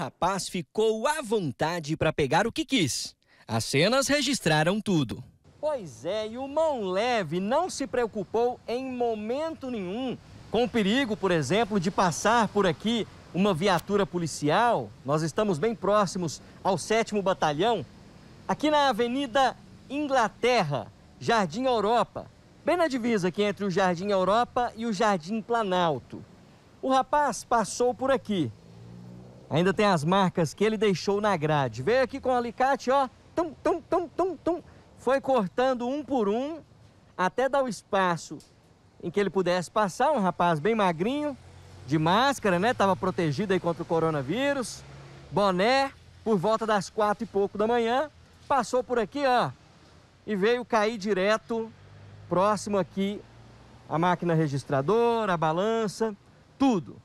rapaz ficou à vontade para pegar o que quis. As cenas registraram tudo. Pois é, e o mão leve não se preocupou em momento nenhum com o perigo, por exemplo, de passar por aqui uma viatura policial. Nós estamos bem próximos ao 7 Batalhão, aqui na Avenida Inglaterra, Jardim Europa, bem na divisa aqui entre o Jardim Europa e o Jardim Planalto. O rapaz passou por aqui Ainda tem as marcas que ele deixou na grade. Veio aqui com o alicate, ó. Tum, tum, tum, tum, tum. Foi cortando um por um, até dar o espaço em que ele pudesse passar. Um rapaz bem magrinho, de máscara, né? Tava protegido aí contra o coronavírus. Boné, por volta das quatro e pouco da manhã. Passou por aqui, ó. E veio cair direto, próximo aqui, a máquina registradora, a balança, tudo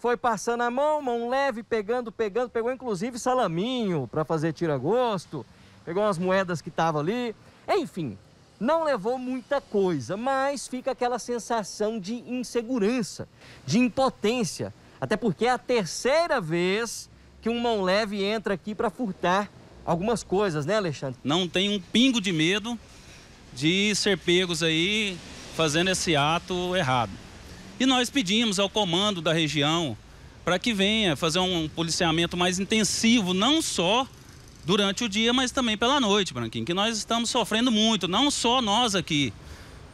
foi passando a mão, mão leve, pegando, pegando, pegou inclusive salaminho para fazer tira-gosto, pegou umas moedas que estavam ali. Enfim, não levou muita coisa, mas fica aquela sensação de insegurança, de impotência. Até porque é a terceira vez que um mão leve entra aqui para furtar algumas coisas, né, Alexandre? Não tem um pingo de medo de ser pegos aí fazendo esse ato errado. E nós pedimos ao comando da região para que venha fazer um policiamento mais intensivo, não só durante o dia, mas também pela noite, Branquinho, que nós estamos sofrendo muito, não só nós aqui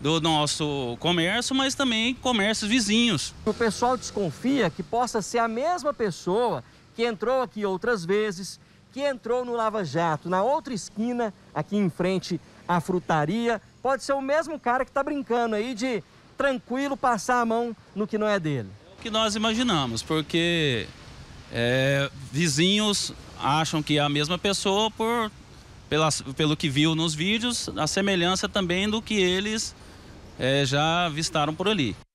do nosso comércio, mas também comércios vizinhos. O pessoal desconfia que possa ser a mesma pessoa que entrou aqui outras vezes, que entrou no Lava Jato, na outra esquina, aqui em frente à frutaria. Pode ser o mesmo cara que está brincando aí de tranquilo passar a mão no que não é dele? É o que nós imaginamos, porque é, vizinhos acham que é a mesma pessoa por, pela, pelo que viu nos vídeos, a semelhança também do que eles é, já avistaram por ali.